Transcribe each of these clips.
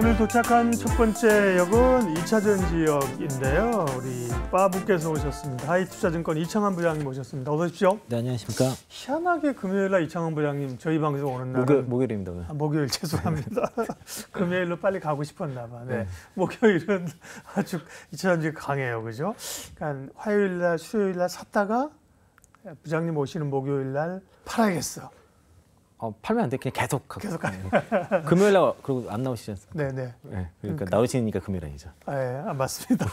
오늘 도착한 첫 번째 역은 2차전 지역인데요. 우리 빠부께서 오셨습니다. 하이투자증권 이창환 부장님 오셨습니다 어서 오십시오. 네, 안녕하십니까. 희한하게 금요일 날 이창환 부장님 저희 방송 오는 날 목요, 목요일입니다. 아, 목요일 죄송합니다. 금요일로 빨리 가고 싶었나 봐. 네. 네. 목요일은 아주 2차전 지역 강해요. 그죠? 그러니까 화요일 날, 수요일 날 샀다가 부장님 오시는 목요일 날 팔아야겠어. 어, 팔면 안 돼. 그냥 계속 하고. 계속 가. 네. 금요일 날 그리고 안 나오시지 않습니까? 네, 네. 네 그러니까, 그러니까. 나오시니까 금요일 아니죠. 아, 예, 네, 맞습니다.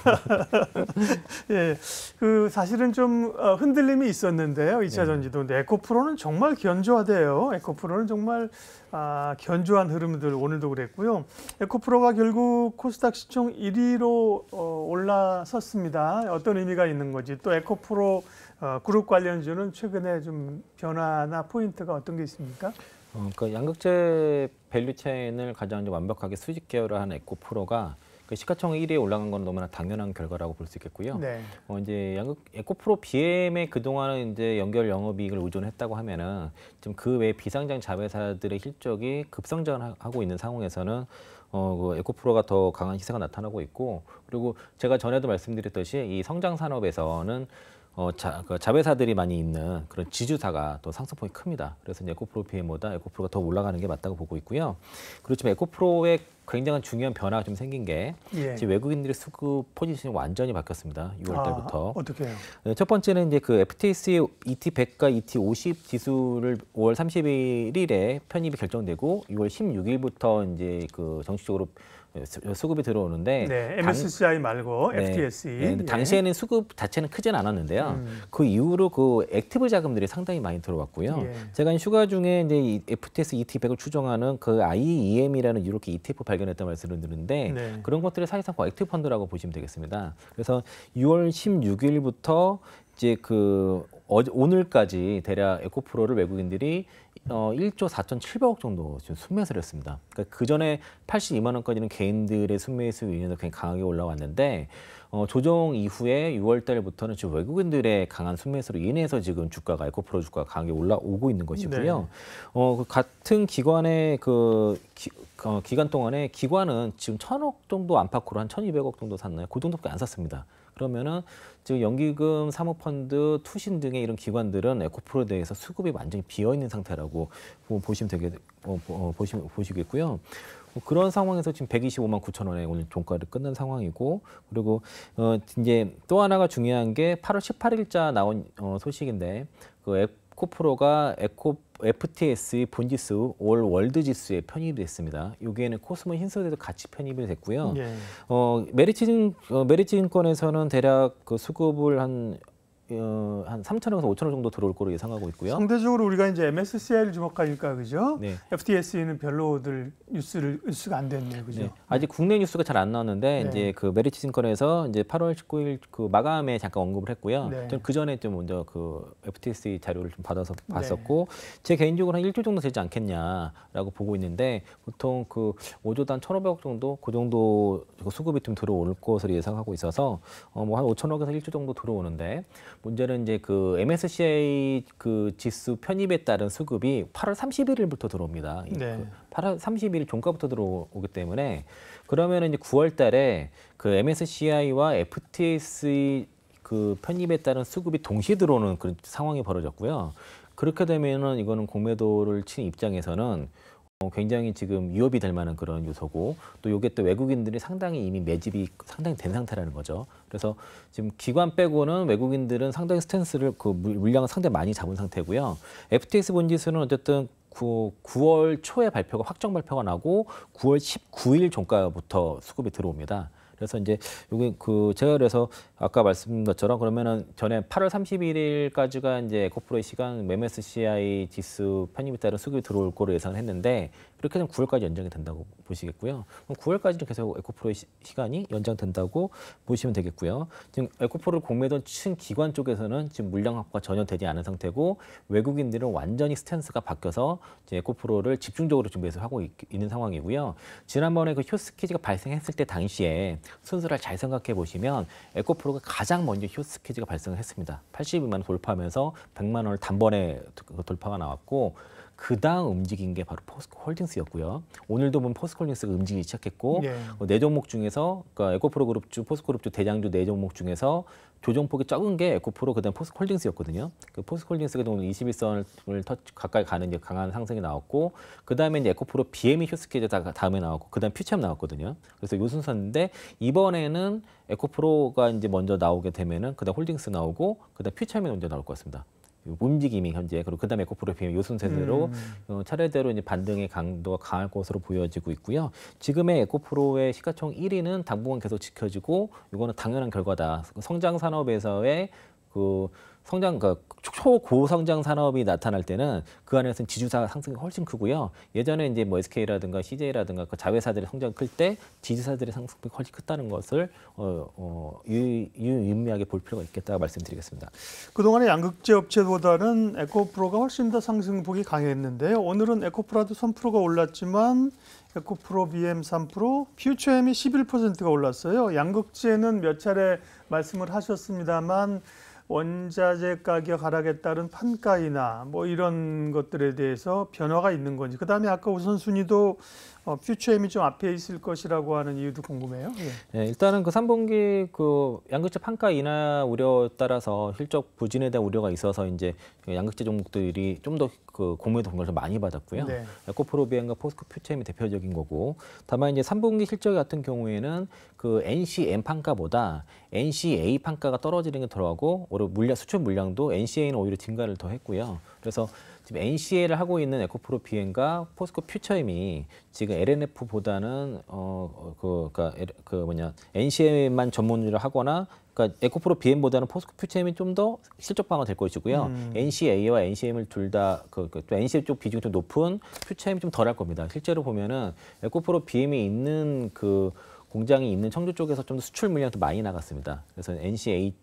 예. 그 사실은 좀 어, 흔들림이 있었는데요. 2차 네. 전지도 근데 에코프로는 정말 견조하대요. 에코프로는 정말 아, 견조한 흐름들 오늘도 그랬고요. 에코프로가 결국 코스닥 시총 1위로 어, 올라섰습니다. 어떤 의미가 있는 거지? 또 에코프로 어, 그룹 관련주는 최근에 좀 변화나 포인트가 어떤 게 있습니까? 어, 그 양극재 밸류체인을 가장 완벽하게 수직 계열을 한 에코프로가 그 시가총 액 1위에 올라간 건 너무나 당연한 결과라고 볼 수 있겠고요. 네. 어, 이제 양극 에코프로 BM에 그동안 이제 연결 영업이익을 의존했다고 하면은 지금 그외 비상장 자회사들의 실적이 급성장하고 있는 상황에서는 어, 그 에코프로가 더 강한 시세가 나타나고 있고 그리고 제가 전에도 말씀드렸듯이 이 성장 산업에서는 어, 자, 그 자회사들이 많이 있는 그런 지주사가 또 상승폭이 큽니다. 그래서 이제 에코프로 PM보다 에코프로가 더 올라가는 게 맞다고 보고 있고요. 그렇지만 에코프로의 굉장한 중요한 변화가 좀 생긴 게 예. 지금 외국인들의 수급 포지션이 완전히 바뀌었습니다. 6월 아, 달부터. 아, 어떻게 해요? 네, 첫 번째는 이제 그 FTS의 ET100과 ET50 지수를 5월 31일에 편입이 결정되고 6월 16일부터 이제 그 정식적으로 예, 예, 수급이 들어오는데 네, MSCI 당, 말고 FTSE. 네, 네, 당시에는 수급 자체는 크진 않았는데요. 음. 그 이후로 그 액티브 자금들이 상당히 많이 들어왔고요. 예. 제가 휴가 중에 이제 FTSE ETF100을 추종하는그 IEM이라는 이렇게 ETF 발견했던 말씀을 드는데 네. 그런 것들을 사실상 뭐 액티브 펀드라고 보시면 되겠습니다. 그래서 6월 16일부터 이제 그 어제 오늘까지 대략 에코프로를 외국인들이 어 1조 4,700억 정도 지금 순매수를 했습니다. 그러니까 그 전에 82만 원까지는 개인들의 순매수 위원회도 굉장히 강하게 올라왔는데 어 조정 이후에 6월 달부터는 지금 외국인들의 강한 순매수로 인해서 지금 주가가 에코프로 주가가 강하게 올라오고 있는 것이고요. 네. 어그 같은 기관의 그 기, 어, 기간 동안에 기관은 지금 1,000억 정도 안팎으로 한 1,200억 정도 샀나요? 그 정도밖에 안 샀습니다. 그러면은 지금 연기금, 사모펀드, 투신 등의 이런 기관들은 에코프로에 대해서 수급이 완전히 비어 있는 상태라고 뭐 보시면 되게 어, 어, 보시, 보시겠고요. 뭐 그런 상황에서 지금 125만 9천 원에 오늘 종가를 끝낸 상황이고 그리고 어 이제 또 하나가 중요한 게 8월 18일자 나온 어 소식인데 그 코프로가 에코 FTS 본지수 올 월드 지수에 편입이 됐습니다. 여기에는 코스모 힌소에도 같이 편입이 됐고요. 예. 어, 메리츠 증 어, 메리츠 증권에서는 대략 그 수급을 한 어, 한 3천억에서 5천억 정도 들어올 거로 예상하고 있고요. 상대적으로 우리가 이제 MSCI를 주목하니까 그죠? 네. FTSE는 별로들 뉴스를 뉴스가 안 됐네요, 그죠? 네. 아직 국내 뉴스가 잘 안 나왔는데 네. 이제 그 메리츠 증권에서 이제 8월 19일 그 마감에 잠깐 언급을 했고요. 네. 전그 전에 좀 먼저 그 FTSE 자료를 좀 받아서 네. 봤었고 제 개인적으로 한일주 정도 되지 않겠냐라고 보고 있는데 보통 그 5조 단 1,500억 정도 그 정도 수급이 좀 들어올 것으로 예상하고 있어서 어, 뭐한 5천억에서 일주 정도 들어오는데 문제는 이제 그 MSCI 그 지수 편입에 따른 수급이 8월 31일부터 들어옵니다. 네. 8월 그 31일 종가부터 들어오기 때문에 그러면 이제 9월 달에 그 MSCI와 f t s 그 편입에 따른 수급이 동시 들어오는 그런 상황이 벌어졌고요. 그렇게 되면은 이거는 공매도를 친 입장에서는 어, 굉장히 지금 위협이 될 만한 그런 요소고 또 이게 또 외국인들이 상당히 이미 매집이 상당히 된 상태라는 거죠. 그래서 지금 기관 빼고는 외국인들은 상당히 스탠스를 그 물량을 상당히 많이 잡은 상태고요. FTX 본지수는 어쨌든 9, 9월 초에 발표가 확정 발표가 나고 9월 19일 종가부터 수급이 들어옵니다. 그래서 이제 여기 그 제가 그래서 아까 말씀드린 것처럼 그러면은 전에 8월 31일까지가 이제 에코프로의 시간 매 MSCI 지수 편입에 따른 수급이 들어올 거로 예상을 했는데 그렇게 되면 9월까지 연장이 된다고 보시겠고요. 그럼 9월까지는 계속 에코프로의 시, 간이 연장된다고 보시면 되겠고요. 지금 에코프로를 공매도 친 기관 쪽에서는 지금 물량 확보가 전혀 되지 않은 상태고 외국인들은 완전히 스탠스가 바뀌어서 이제 에코프로를 집중적으로 지금 매수하고 있, 는 상황이고요. 지난번에 그 효스키즈가 발생했을 때 당시에 순서를 잘 생각해 보시면 에코프로가 가장 먼저 효스키즈가 발생했습니다. 82만 원 돌파하면서 100만 원을 단번에 돌파가 나왔고 그 다음 움직인 게 바로 포스코 홀딩스였고요. 오늘도 보면 포스코 홀딩스가 움직이기 시작했고 네, 네 종목 중에서 그러니까 에코프로 그룹주, 포스코 그룹주, 대장주 네 종목 중에서 조정폭이 적은 게 에코프로 그다음 포스코 홀딩스였거든요. 그 포스코 홀딩스가 오늘 21선을 터치, 가까이 가는 이제 강한 상승이 나왔고 그다음에 이제 에코프로 BM이 휴스케이저 다음에 나왔고 그다음 퓨처엠 나왔거든요. 그래서 요 순서인데 이번에는 에코프로가 이제 먼저 나오게 되면은 그다음 홀딩스 나오고 그다음 퓨처엠이 먼저 나올 것 같습니다. 움직임이 현재 그리고 그다음에 에코프로피엠 요순세대로 음. 어, 차례대로 이제 반등의 강도가 강할 것으로 보여지고 있고요. 지금의 에코프로의 시가총 1위는 당분간 계속 지켜지고 이거는 당연한 결과다. 성장 산업에서의 그 성장 그니까 초고 성장 산업이 나타날 때는 그 안에서는 지주사 상승이 훨씬 크고요. 예전에 이제 뭐 SK라든가 CJ라든가 그 자회사들의 성장 클 때 지주사들의 상승이 훨씬 크다는 것을 어, 어, 유, 유의미하게 볼 필요가 있겠다 말씀드리겠습니다. 그동안의 양극재 업체보다는 에코프로가 훨씬 더 상승폭이 강했는데요. 오늘은 에코프라도 프로가 올랐지만 에코프로 BM 3%, 퓨처엠이 11%가 올랐어요. 양극재는 몇 차례 말씀을 하셨습니다만 원자재 가격 하락에 따른 판가이나 뭐 이런 것들에 대해서 변화가 있는 건지. 그다음에 아까 우선순위도 어, 퓨처엠이 좀 앞에 있을 것이라고 하는 이유도 궁금해요. 예. 네, 일단은 그 3분기 그 양극재 판가 인하 우려 따라서 실적 부진에 대한 우려가 있어서 이제 그 양극재 종목들이 좀 더 그공모 동결을 많이 받았고요. 네. 에코프로비엔과 포스코 퓨처엠이 대표적인 거고 다만 이제 3분기 실적 같은 경우에는 그 NCM 판가보다 NCA 판가가 떨어지는 게 들어가고 오히려 물량 수출 물량도 NCA는 오히려 증가를 더 했고요. 그래서 지금 NCA를 하고 있는 에코프로 비엔과 포스코 퓨처임이 지금 LNF보다는 어그 어, 그니까그 뭐냐 NCA만 전문으로 하거나 그러니까 에코프로 비엠보다는 포스코 퓨처엠이 좀 더 실적 방어 될 것이고요. 음. NCA와 NCM을 둘 다그 그, 그 NCM 쪽 비중이 좀 높은 퓨처엠이 좀 덜 할 겁니다. 실제로 보면은 에코프로 비엠이 있는 그 공장이 있는 청주 쪽에서 좀 수출 물량도 많이 나갔습니다. 그래서 NCA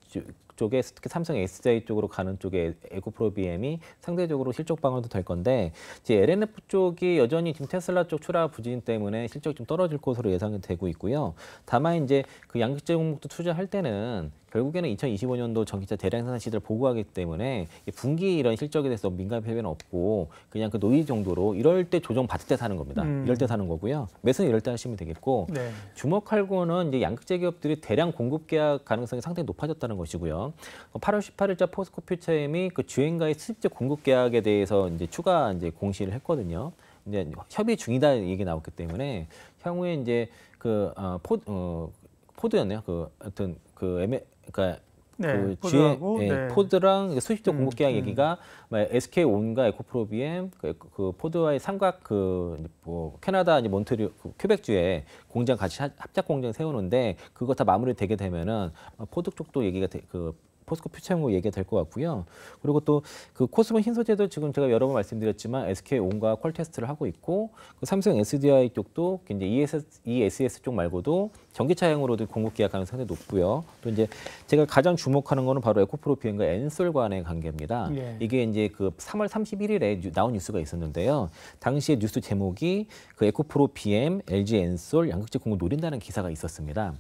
쪽에 특히 삼성 SDI 쪽으로 가는 쪽에 에코프로비엠이 상대적으로 실적 방어도 될 건데 이제 LNF 쪽이 여전히 지금 테슬라 쪽 출하 부진 때문에 실적이 좀 떨어질 것으로 예상이 되고 있고요. 다만 이제 그 양극재 종목도 투자할 때는 결국에는 2025년도 전기차 대량 생산 시대를 보고하기 때문에 분기 이런 실적에 대해서 민감한 표현은 없고 그냥 그 노이 정도로 이럴 때 조정 받을 때 사는 겁니다. 음. 이럴 때 사는 거고요. 매수는 이럴 때 하시면 되겠고 네. 주목할 거는 이제 양극재 기업들이 대량 공급 계약 가능성이 상당히 높아졌다는 것이고요. 8월 어, 18일자 포스코 퓨처엠이 그 주행가의 수입제 공급 계약에 대해서 이제 추가 이제 공시를 했거든요. 이제 협의 중이다 얘기 나왔기 때문에 향후에 이제 그어 포, 어, 포드였네요. 그 하여튼 그 에메, 그러니까 네, 그 포드하고, GM, 예, 네. 포드랑 수십조 음, 공급 계약 음, 얘기가 음. 뭐 SK 온과 에코프로비엠 그, 그 포드와의 삼각 그뭐 캐나다 이제 몬트리 그 퀘벡주에 공장 같이 합작 공장 세우는데 그거 다 마무리되게 되면은 어, 포드 쪽도 얘기가 되, 그 포스코 퓨처으로 얘기가 될 것 같고요. 그리고 또 그 코스모 흰소재도 지금 제가 여러 번 말씀드렸지만 SK 온과 퀄 테스트를 하고 있고 그 삼성 SDI 쪽도 이제 ES, ESS 쪽 말고도 전기차형으로도 공급 계약 가능성이 높고요. 또 이제 제가 가장 주목하는 거는 바로 에코프로비엔과 엔솔 간의 관계입니다. 예. 이게 이제 그 3월 31일에 나온 뉴스가 있었는데요. 당시에 뉴스 제목이 그 에코프로 BM, LG 엔솔 양극재 공급 노린다는 기사가 있었습니다.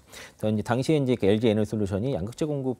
이제 당시에 이제 그 LG 에 엔솔루션이 양극재 공급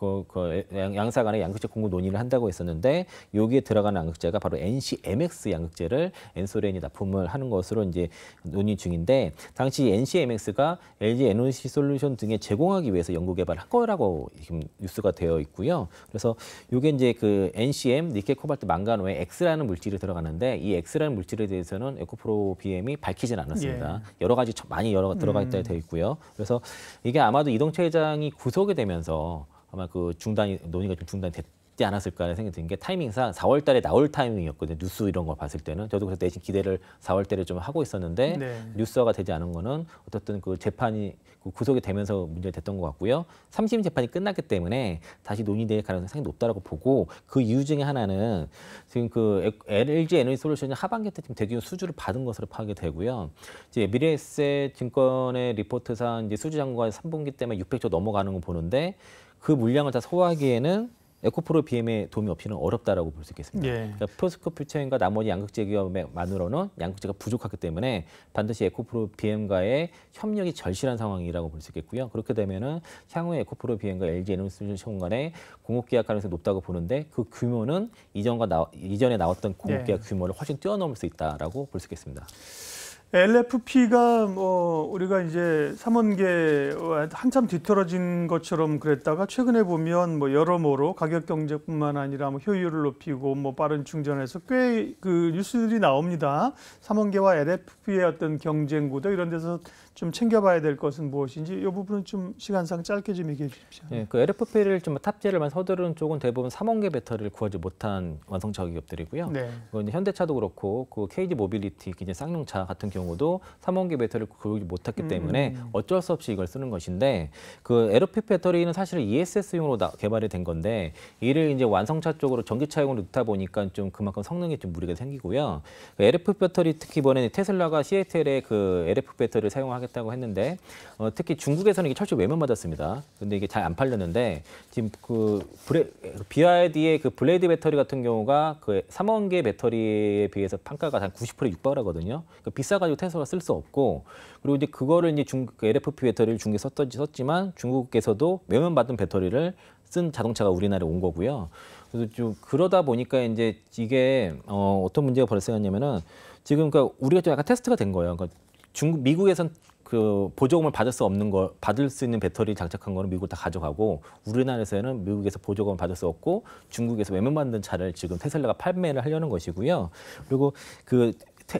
그, 그 양사 간의 양극재 공급 논의를 한다고 했었는데 여기에 들어가는 양극재가 바로 NCMX 양극재를 엔소렌이 납품을 하는 것으로 이제 논의 중인데 당시 NCMX가 LG 에너지 솔루션 등에 제공하기 위해서 연구 개발한 거라고 지금 뉴스가 되어 있고요. 그래서 이게 이제 그 NCM 니켈 코발트 망간호에 X라는 물질이 들어가는데 이 X라는 물질에 대해서는 에코프로 BM이 밝히진 않았습니다. 예. 여러 가지 많이 여러 들어가 음. 있다 되어 있고요. 그래서 이게 아마도 이동체 회장이 구속이 되면서 아마 그 중단이 논의가 좀 중단이 됐지 않았을까하는 생각이 드는 게 타이밍상 4월 달에 나올 타이밍이었거든요. 뉴스 이런 거 봤을 때는 저도 그래서 내심 기대를 4월 달에 좀 하고 있었는데 네. 뉴스화가 되지 않은 거는 어쨌든 그 재판이 그 구속이 되면서 문제가 됐던 것 같고요. 3심 재판이 끝났기 때문에 다시 논의될 가능성이 상당히 높다라고 보고 그 이유 중에 하나는 지금 그 LG 에너지 솔루션이 하반기 때쯤 대규모 수주를 받은 것으로 파악이 되고요. 이제 미래에셋 증권의 리포트상 이제 수주 장고 3분기 때문에 600조 넘어가는 걸 보는데 그 물량을 다 소화하기에는 에코프로 BM의 도움이 없이는 어렵다라고 볼 수 있겠습니다. 예. 그러니까 프스코 퓨처인과 나머지 양극재 기업만으로는 양극재가 부족하기 때문에 반드시 에코프로 BM과의 협력이 절실한 상황이라고 볼 수 있겠고요. 그렇게 되면은 향후에 코프로 BM과 LG 에너솔루션 간의 공업 계약 가능성이 높다고 보는데 그 규모는 이전과 나, 이전에 나왔던 공업 계약 예. 규모를 훨씬 뛰어넘을 수 있다라고 볼 수 있겠습니다. LFP가 뭐 우리가 이제 삼원계 한참 뒤떨어진 것처럼 그랬다가 최근에 보면 뭐 여러모로 가격 경제뿐만 아니라 뭐 효율을 높이고 뭐 빠른 충전에서꽤 그 뉴스들이 나옵니다. 삼원계와 LFP의 어떤 경쟁 구도 이런 데서 좀 챙겨봐야 될 것은 무엇인지 이 부분은 좀 시간상 짧게 좀 얘기해 주십시오. 예, 그 LFP를 좀 탑재를 많 서두르는 쪽은 대부분 3원계 배터리를 구하지 못한 완성차 기업들이고요. 네. 그 현대차도 그렇고 그 KD 모빌리티 이제 쌍용차 같은 경우도 3원계 배터리를 구하지 못했기 때문에 음. 어쩔 수 없이 이걸 쓰는 것인데 그 LFP 배터리는 사실 ESS용으로 개발이 된 건데 이를 이제 완성차 쪽으로 전기차용으로 넣다 보니까 좀 그만큼 성능에 좀 무리가 생기고요. 그 LFP 배터리 특히 이번에 테슬라가 c a t l 그 LFP 배터리를 사용하게 시작다고 했는데 어, 특히 중국에서는 이게 철저히 외면받았습니다. 근데 이게 잘 안 팔렸는데 지금 그 브레, BYD의 그 블레이드 배터리 같은 경우가 그 3원 개 배터리에 비해서 판가가 한90%육박 하거든요. 그러니까 비싸가지고 테슬라 쓸수 없고 그리고 이제 그거를 이제 중, 그 LFP 배터리를 중국에 썼던지 썼지만 중국에서도 외면받은 배터리를 쓴 자동차가 우리나라에 온 거고요. 그래서 좀 그러다 보니까 이제 이게 어, 어떤 문제가 발생했냐면은 지금 그러니까 우리가 좀 약간 테스트가 된 거예요. 그러니까 중국 미국에선 그 보조금을 받을 수 없는 거 받을 수 있는 배터리 장착한 거는 미국다 가져가고 우리나라에서는 미국에서 보조금을 받을 수 없고 중국에서 외면 받는 차를 지금 테슬라가 판매를 하려는 것이고요. 그리고 그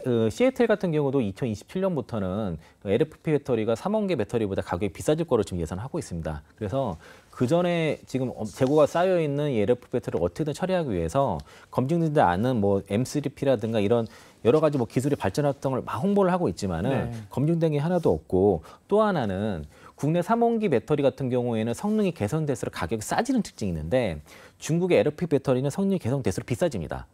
어, 시애틀 같은 경우도 2027년부터는 LFP 그 배터리가 3억개 배터리보다 가격이 비싸질 거로 지금 예상하고 있습니다. 그래서 그 전에 지금 재고가 쌓여 있는 ELF 배터를 리 어떻게든 처리하기 위해서 검증되지 않은 뭐 M3P라든가 이런 여러 가지 뭐 기술이 발전했던 걸막 홍보를 하고 있지만은 네. 검증된 게 하나도 없고 또 하나는 국내 3원기 배터리 같은 경우에는 성능이 개선될수록 가격이 싸지는 특징이 있는데 중국의 LFP 배터리는 성능이 개선될수록 비싸집니다.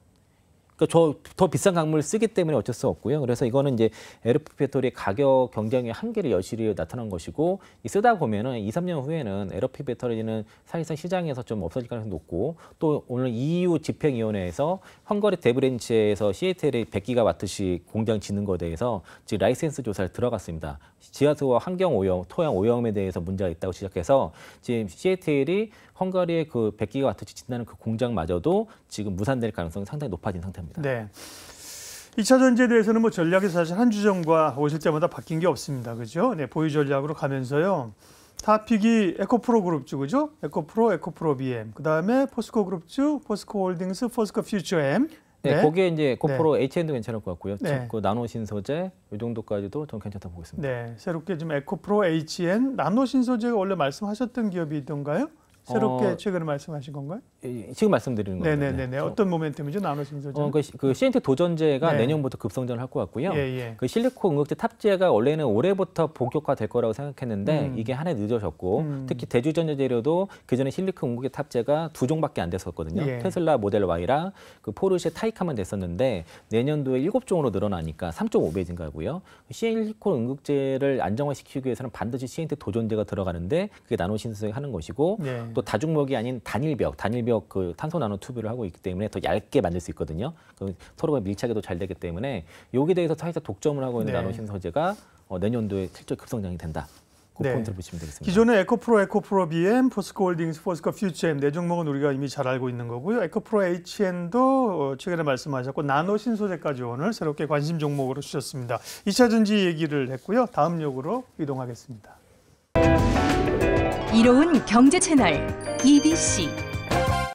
그 그러니까 저더 비싼 강물 쓰기 때문에 어쩔 수 없고요. 그래서 이거는 이제 에러피페터리 가격 경쟁의 한계를 여실히 나타난 것이고 이 쓰다 보면은 2, 3년 후에는 에러피 배터리는 사실상 시장에서 좀 없어질 가능성이 높고 또 오늘 EU 집행위원회에서 헝가리 데브렌치에서 시애틀의 100기가와트씩 공장 짓는 것에 대해서 지 라이센스 조사를 들어갔습니다. 지하수와 환경 오염, 토양 오염에 대해서 문제가 있다고 시작해서 지금 시애틀이 헝가리의 그 100기가와트씩 짓는 그 공장마저도 지금 무산될 가능성이 상당히 높아진 상태입니다. 합니다. 네. 2차 전제에 대해서는 뭐 전략이 사실 한 주정과 오실 때마다 바뀐 게 없습니다. 그죠? 네, 보유 전략으로 가면서요. 타픽이 에코프로 그룹주 그죠? 에코프로, 에코프로 BM. 그다음에 포스코 그룹주, 포스코 홀딩스, 포스코 퓨처엠. 네, 네. 거기에 이제 네. 에코프로 네. HN도 괜찮을 것 같고요. 네. 그 나노 신소재 이 정도까지도 좀 괜찮다 보겠습니다. 네, 새롭게 지금 에코프로 HN 나노 신소재가 원래 말씀하셨던 기업이던가요? 새롭게 어... 최근에 말씀하신 건가요? 지금 말씀드리는 거예요. 네네네. 네. 어떤 모멘텀이죠? 나노 신소재. 어, 그, 그 CNT 도전제가 네. 내년부터 급성장을 할 것 같고요. 예, 예. 그 실리콘 응급제 탑재가 원래는 올해부터 본격화될 거라고 생각했는데 음. 이게 한 해 늦어졌고 음. 특히 대주전자 재료도 그전에 실리콘 응급제 탑재가 두 종밖에 안 됐었거든요. 예. 테슬라 모델 Y랑 그 포르쉐 타이카만 됐었는데 내년도에 일곱 종으로 늘어나니까 3.5배 증가고요. 그 실리콘 응급제를 안정화시키기 위해서는 반드시 CNT 도전제가 들어가는데 그게 나노 신소재 하는 것이고 네. 또 다중목이 아닌 단일벽, 단일벽 원자력 그 탄소 나노 튜브를 하고 있기 때문에 더 얇게 만들 수 있거든요. 서로가 밀착에도 잘 되기 때문에 여기에 대해서 사회적 독점을 하고 있는 네. 나노 신소재가 어, 내년도에 실적 급성장이 된다. 그 네. 포인트를 보시면 되겠습니다. 기존의 에코프로, 에코프로 BM, 포스코 홀딩스, 포스코 퓨처엠 네 종목은 우리가 이미 잘 알고 있는 거고요. 에코프로 HN도 어, 최근에 말씀하셨고 나노 신소재까지 오늘 새롭게 관심 종목으로 주셨습니다. 2차전지 얘기를 했고요. 다음 역으로 이동하겠습니다. 이로운 경제 채널 EBC